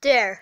There.